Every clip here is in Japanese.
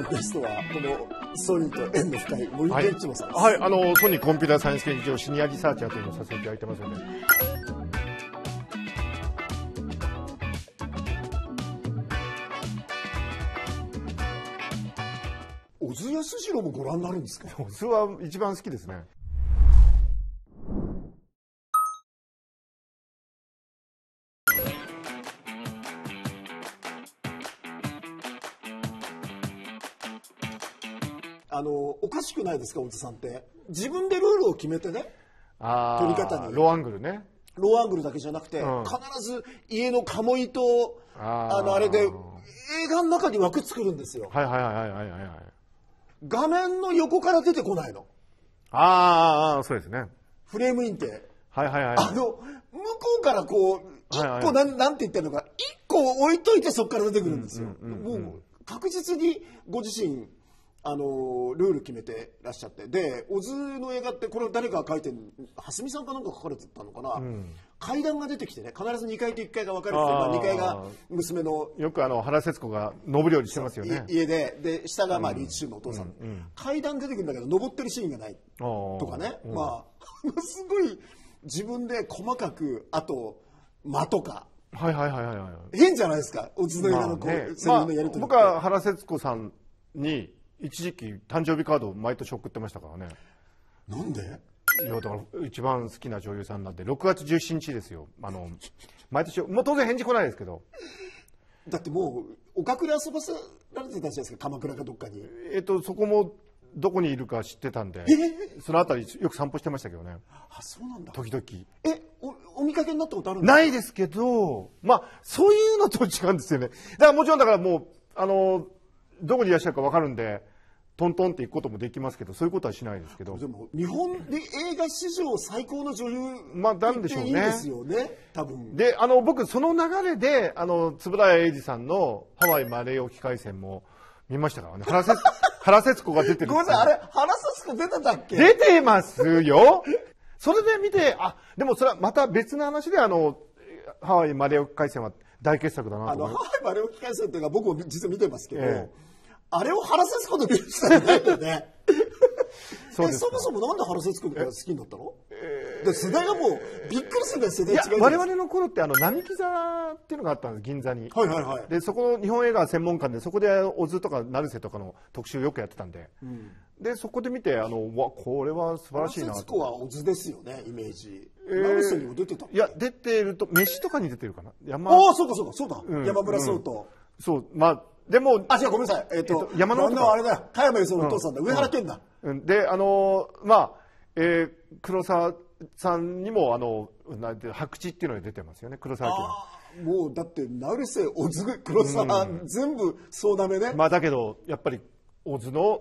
のゲストは、このソニーと縁の深い森健一郎さん、はい、はい、あの、ソニーコンピューターサイエンス研究所シニアリサーチャーというのをさせていただいてますので。小津安二郎もご覧になるんですか小津は一番好きですね。あのおかしくないですかおじさんって自分でルールを決めてね撮り方にローアングルねローアングルだけじゃなくて、うん、必ず家の鴨居とあのあれで映画の中に枠作るんですよはいはいはいはいはい、はい、画面の横から出てこないのああそうですねフレームインってはいはいはいあの向こうからこう一個、はいはい、なんなんて言ってるのか一個置いといてそこから出てくるんですよ、もう確実にご自身あのルール決めてらっしゃってで小津の映画ってこれ誰かが書いてる蓮見さんかなんか書かれてたのかな、うん、階段が出てきてね必ず2階と1階が分かれててまあ、2階が娘のよくあの原節子が上り下りしてますよね家でで下がまあリーチのお父さん、うんうん、階段出てくるんだけど上ってるシーンがないとかね、まあ すごい自分で細かくあと間とかはいはいはいはい、はい、変じゃないですかお津の映画のこう、まあね、のやり取り、まあ、僕は原節子さんに一時期誕生日カードを毎年送ってましたからねなんでいやだから一番好きな女優さんなんで6月17日ですよあの毎年もう当然返事来ないですけどだってもうおかく遊ばせられてたじゃないですか鎌倉かどっかにえっとそこもどこにいるか知ってたんで、その辺りよく散歩してましたけどねあそうなんだ時々えおお見かけになったことあるんですかないですけどまあそういうのと違うんですよねだからもちろんだからもうあのどこにいらっしゃるか分かるんでトントンっていくこともできますけどそういうことはしないですけどでも日本で映画史上最高の女優まあなんでしょうねですよね多分であの僕その流れであの円谷英二さんの「ハワイマレー沖海戦」も見ましたからね原節 原節子が出てるごめんなさいあれ原節子出てたっけ出てますよそれで見てあでもそれはまた別の話であのハワイマレー沖海戦は大傑作だなと思いますハワイマレー沖海戦ていうのは僕も実は見てますけど、えあれを原節子の理由したんよね。そもそもなんで原節子が好きになったの、でー、世代がもうびっくりするんだよ世代違い我々の頃ってあの並木座っていうのがあったんです銀座に、はいはいはい、でそこの日本映画専門館でそこで小津とか成瀬とかの特集よくやってたんで、うん、でそこで見てあのわこれは素晴らしいな原節子は小津ですよねイメージ、えー、成瀬にも出てたいや出てると飯とかに出てるかな山ああそうかそうかそうだ、うん、山村聡と、うん、そうまあでもあ違うごめんなさい、えっと山のあれだ加山雄三のお父さんだ、上原健だ、であのまあ、えー、黒沢さんにもあのなんて白痴っていうのが出てますよね黒沢家もうだって成瀬小津黒沢、全部そうだめねまあだけどやっぱり小津の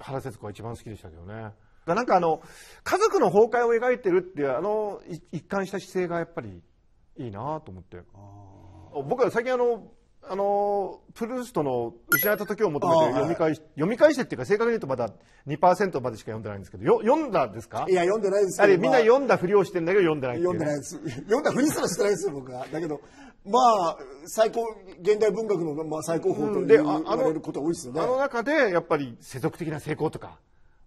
原節子が一番好きでしたけどねなんかあの家族の崩壊を描いてるっていうあの一貫した姿勢がやっぱりいいなと思って僕は最近あのあのプルーストの「失われた時を求めて」読み返し、読み返してっていうか正確に言うとまだ2%までしか読んでないんですけどよ読んだんですかいや読んでないですあれ、みんな読んだふりをしてんだけど読んでない、ね、読んでないです 読んだふりすらしてないですよ僕はだけどまあ最高現代文学の、まあ、最高峰と言われること多いですよねあの中でやっぱり世俗的な成功とか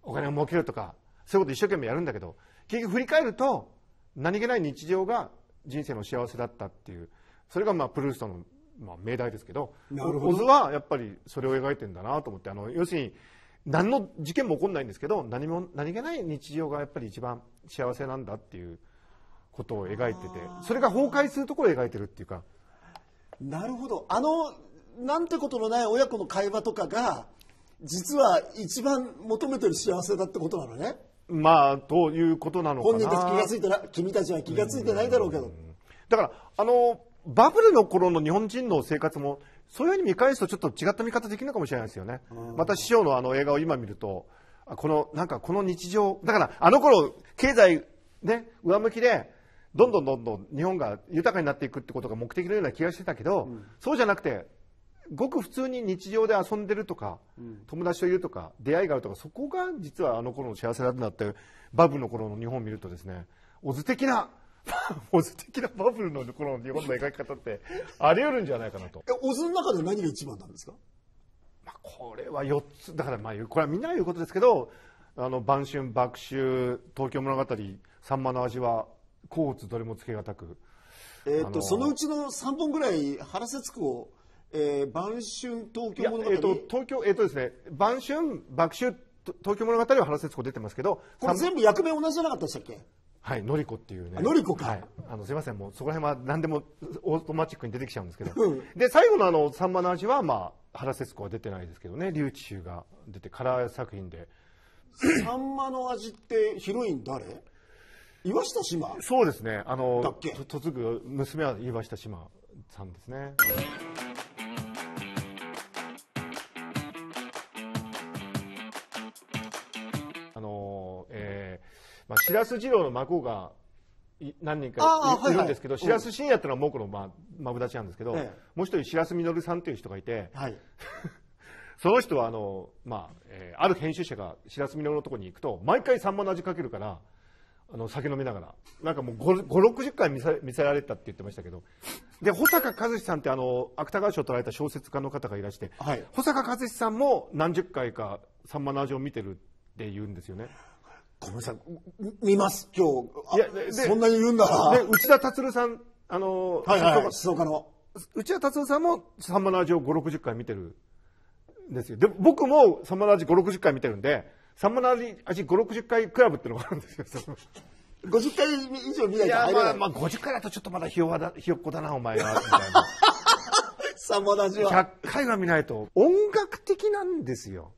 お金を儲けるとかそういうこと一生懸命やるんだけど結局振り返ると何気ない日常が人生の幸せだったっていうそれがまあプルーストの「まあ、命題ですけど小津はやっぱりそれを描いてんだなと思ってあの要するに何の事件も起こらないんですけど何も何気ない日常がやっぱり一番幸せなんだっていうことを描いててそれが崩壊するところを描いてるっていうかなるほどあのなんてことのない親子の会話とかが実は一番求めてる幸せだってことなのねまあということなのかな本人たち気が付いてな君たちは気が付いてないだろうけどだからあのバブルの頃の日本人の生活もそういうふうに見返すとちょっと違った見方できるのかもしれないですよね。また師匠のあの映画を今見るとこのなんかこの日常だからあの頃経済ね上向きでどんどんどんどん日本が豊かになっていくってことが目的のような気がしてたけど、うん、そうじゃなくてごく普通に日常で遊んでるとか、うん、友達といるとか出会いがあるとかそこが実はあの頃の幸せだったなってバブルの頃の日本を見るとですねオズ的なオズ的なバブルのこの日本の描き方ってあり得るんじゃないかなと。え、オズの中で何が一番なんですかまあ、これは4つ、だからまあ、これはみんなが言うことですけど、あの、晩春、爆秋、東京物語、さんまの味は、甲乙どれもつけがたく。えー、っと、そのうちの3本ぐらい、原節句を、えー、晩春、東京物語。えー、っと、東京、えー、っとですね、晩春、爆秋、東京物語は原節子出てますけどこれ全部役名同じじゃなかったでしたっけはい、のりこっていうね。のりこか。はい、あの、すいません、もうそこら辺は何でもオートマチックに出てきちゃうんですけど。うん、で、最後のあの、サンマの味は、まあ、原節子は出てないですけどね、リュウチュウが出て、カラー作品で。サンマの味ってヒロイン誰岩下志麻そうですね。あの、嫁ぐ娘は岩下志麻さんですね。まあ、白洲二郎の孫が何人かいるんですけど、白洲信也っていうのは僕のまあマブダチなんですけど、ええ、もう一人白洲稔さんという人がいて、はい、その人はあの、まあえー、ある編集者が白洲稔のところに行くと毎回ンマの味かけるからあの酒飲みながらなんかもう560回見せ見せられたって言ってましたけどで保坂和志さんってあの芥川賞を取られた小説家の方がいらして、はい、保坂和志さんも何十回か「さんまの味」を見てるって言うんですよね。ごめんなさい、見ます、今日。いや、そんなに言うんだな。で、内田達さん、あの、はいはい、静岡の。内田達さんも、サンマの味を5、60回見てるんですよ。で、僕もサンマの味5、60回見てるんで、サンマの味味5、60回クラブってのがあるんですよ。50 回以上見ないと入れない。いや、まあ、まあ、50回だとちょっとまだひよわだ、ひよっこだな、お前は、みたいな。サンマの味は。100回は見ないと。音楽的なんですよ。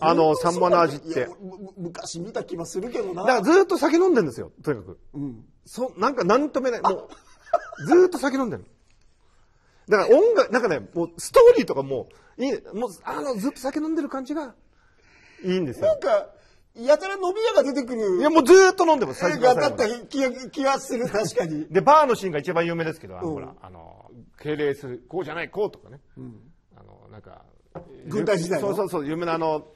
あの、サンマの味って。昔見た気はするけどな。だからずっと酒飲んでるんですよ、とにかく。うん。そ、なんか何ともない。もう、ずっと酒飲んでる。だから音楽、なんかね、もうストーリーとかも、いい、もう、あの、ずっと酒飲んでる感じが、いいんですよ。なんか、やたら飲み屋が出てくる。いや、もうずっと飲んでます、最初から。った気が、気がする、確かに。で、バーのシーンが一番有名ですけど、あの、うほら、あの、敬礼する、こうじゃない、こうとかね。うん。あの、なんか、軍隊時代そうそうそう有名なあの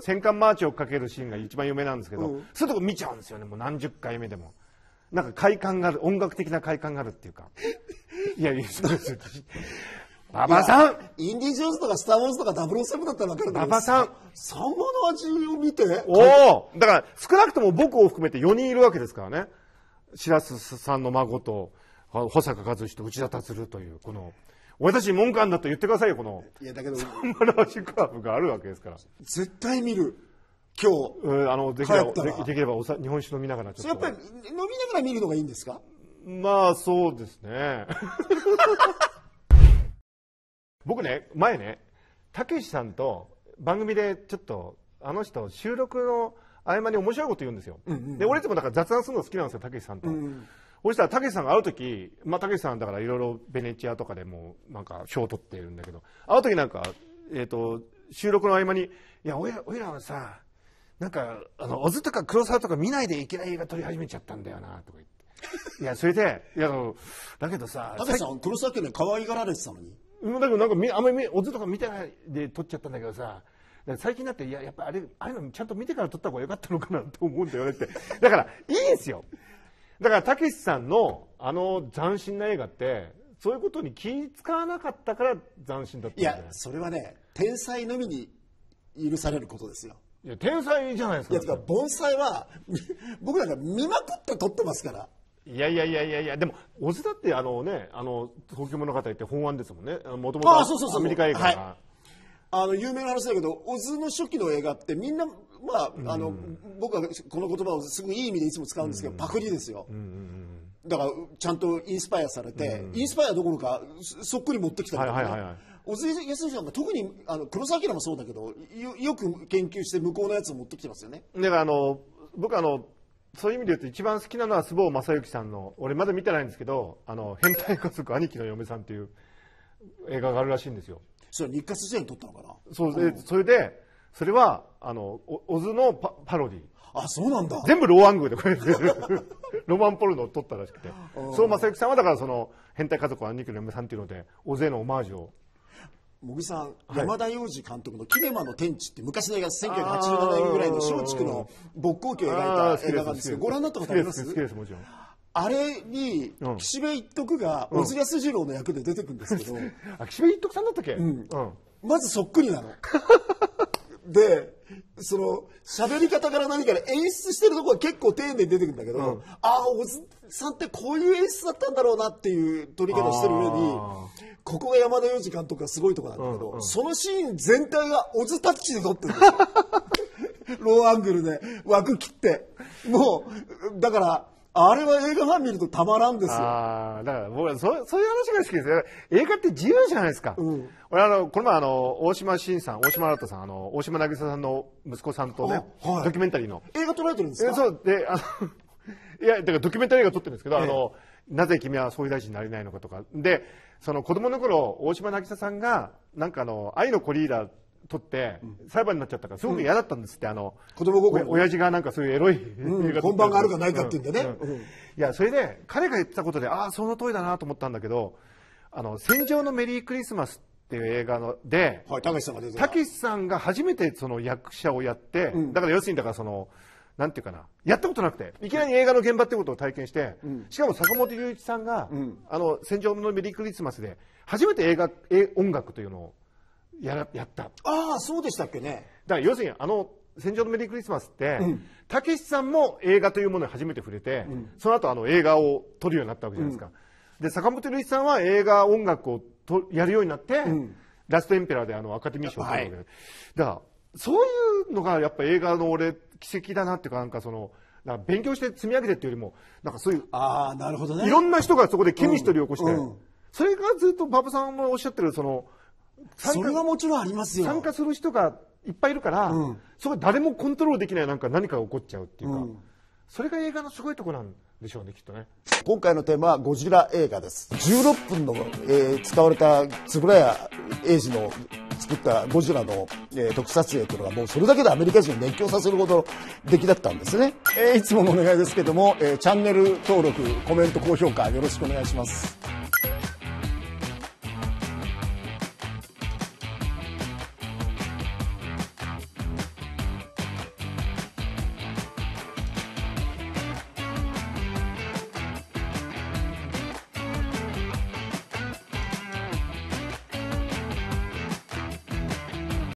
戦艦マーチをかけるシーンが一番有名なんですけど、うん、そういうとこ見ちゃうんですよねもう何十回目でもなんか快感がある音楽的な快感があるっていうか いやいやそうです馬場さんインディ・ジョーンズとかスター・ウォーズとかダブル・0 0ムだったら分かるんだけど馬場さんンマの味を見ておおだから少なくとも僕を含めて4人いるわけですからね白洲さんの孫と保坂和志と内田達郎というこの。私文句あんだと言ってくださいよ、この。いや、だけど。サンマラシクラブがあるわけですから。絶対見る。今日。あの、できれば、できればおさ日本酒飲みながらちょっと。やっぱり、飲みながら見るのがいいんですかまあ、そうですね。僕ね、前ね、たけしさんと番組でちょっと、あの人、収録の合間に面白いこと言うんですよ。うんうんうん、で、俺いつもだから雑談するの好きなんですよ、たけしさんと。うんうんそしたらたけしさんが会う時まあたけしさんだからいろいろベネチアとかでもなんか賞を取っているんだけど会う時なんか、えーと、収録の合間に「いやおいおいらはさなんかあの小津とか黒沢とか見ないでいけない映画撮り始めちゃったんだよな」とか言って。いやそれでいやだけどさたけしさん黒沢家で可愛がられてたのにだけどなんかあんまり小津とか見てないで撮っちゃったんだけどさ最近だっていややっぱあれああいうのちゃんと見てから撮った方が良かったのかなと思うんだよねってだからいいんですよだからたけしさんのあの斬新な映画ってそういうことに気使わなかったから斬新だったいやそれはね天才のみに許されることですよいや天才じゃないですか、いや盆栽は 僕らが見まくって撮ってますからいやいやいやいやいやでも小津だってあのねあの東京物語って本案ですもんねもともとアメリカ映画が、あの有名な話だけど小津の初期の映画ってみんなまあの、僕はこの言葉をすごいいい意味でいつも使うんですけど、パクリですよ。だから、ちゃんとインスパイアされて、インスパイアどころか、そっくり持ってきたりとか、ね。はいはいはい小津さんが特にあの黒澤明もそうだけどよよく研究して向こうのやつを持ってきてますよねだからあの僕あのそういう意味で言うと一番好きなのは須坊正幸さんの俺まだ見てないんですけど「あの変態家族兄貴の嫁さん」っていう映画があるらしいんですよそれ日活時代に撮ったのかなそうでそれでそれは、あの、オズのパパロディ。あ、そうなんだ。全部ローアングルでこれ、ロマンポルノを撮ったらしくて。そう、正行さんはだからその、変態家族は兄貴の嫁さんっていうので、大勢のオマージュを。茂木さん、はい、山田洋次監督の「キネマの天地」って昔の映画1987年ぐらいの松竹の勃興期を描いた映画なんですけどご覧になったことあります好きですもちろんあれに、岸辺一徳が小津安二郎の役で出てくるんですけど、う ん、あ岸辺一徳さんだったっけ、うん、うん、まずそっくりなの で、その、喋り方から何から演出してるとこは結構丁寧に出てくるんだけど、うん、ああ、小津さんってこういう演出だったんだろうなっていう取り方してる上に、ここが山田洋次監督がすごいとこなんだけど、うんうん、そのシーン全体が小津タッチで撮ってる ローアングルで枠切って。もう、だから、あれは映画ファン見るとたまらんですよ。ああ、だから僕はそそういう話が好きですよ。映画って自由じゃないですか。うん、俺あの、この前あの、大島新さん、大島新さん、あの、大島渚さんの息子さんとね、はい、ドキュメンタリーの。映画撮られてるんですかえそう、で、あの、いや、だからドキュメンタリー映画撮ってるんですけど、ええ、あの、なぜ君は総理大臣になれないのかとか。で、その子供の頃、大島渚さんが、なんかあの、愛の子リーダー取って裁判になっちゃったからすごく嫌だったんですって、あの子供こ親父がなんかそういうエロい、うん、本番があるかないかって言うんでね、いやそれで彼が言ってたことでああその通りだなと思ったんだけど「あの戦場のメリークリスマス」っていう映画ので、はい、たけしさんが出てたけしさんが初めてその役者をやって、うん、だから要するにだからそのなんていうかなやったことなくていきなり映画の現場ってことを体験して、うん、しかも坂本龍一さんが、あの「戦場のメリークリスマスで」初めて映画音楽というのをやらやったああそうでしたっけねだから要するにあの「戦場のメリークリスマス」ってたけしさんも映画というものに初めて触れて、うん、その後あの映画を撮るようになったわけじゃないですか、うん、で坂本龍一さんは映画音楽をとやるようになって、うん、ラストエンペラーであのアカデミー賞を取るわけはい、だからそういうのがやっぱ映画の俺奇跡だなっていうかなんかそのなんか勉強して積み上げてっていうよりもなんかそういうああなるほどねいろんな人がそこでケミストリーを起こして、それがずっと馬場さんがおっしゃってるその「それはもちろんありますよ参加する人がいっぱいいるから、うん、それ誰もコントロールできないなんか何かが起こっちゃうっていうか、うん、それが映画のすごいとこなんでしょうねきっとね今回のテーマはゴジラ映画です16分の、えー、使われた円谷英二の作ったゴジラの、えー、特撮映というのがもうそれだけでアメリカ人を熱狂させるほど出来だったんですね、えー、いつものお願いですけども、えー、チャンネル登録コメント高評価よろしくお願いします